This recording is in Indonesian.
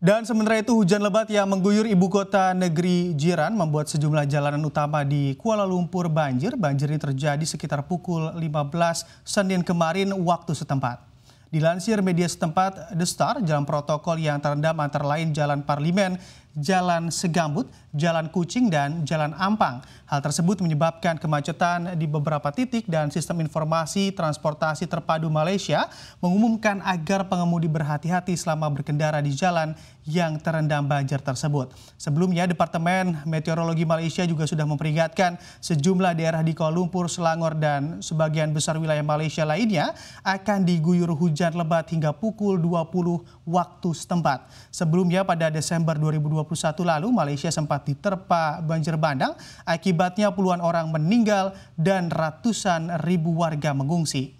Dan sementara itu hujan lebat yang mengguyur ibu kota negeri jiran membuat sejumlah jalanan utama di Kuala Lumpur banjir. Banjir ini terjadi sekitar pukul 15 Senin kemarin waktu setempat. Dilansir media setempat, The Star, jalan protokol yang terendam antara lain Jalan Parlimen. Jalan Segambut, Jalan Kucing, dan Jalan Ampang. Hal tersebut menyebabkan kemacetan di beberapa titik dan sistem informasi transportasi terpadu Malaysia mengumumkan agar pengemudi berhati-hati selama berkendara di jalan yang terendam banjir tersebut. Sebelumnya, Departemen Meteorologi Malaysia juga sudah memperingatkan sejumlah daerah di Kuala Lumpur, Selangor, dan sebagian besar wilayah Malaysia lainnya akan diguyur hujan lebat hingga pukul 20 waktu setempat. Sebelumnya, pada Desember 2020, 2021 lalu Malaysia sempat diterpa banjir bandang. Akibatnya puluhan orang meninggal dan ratusan ribu warga mengungsi.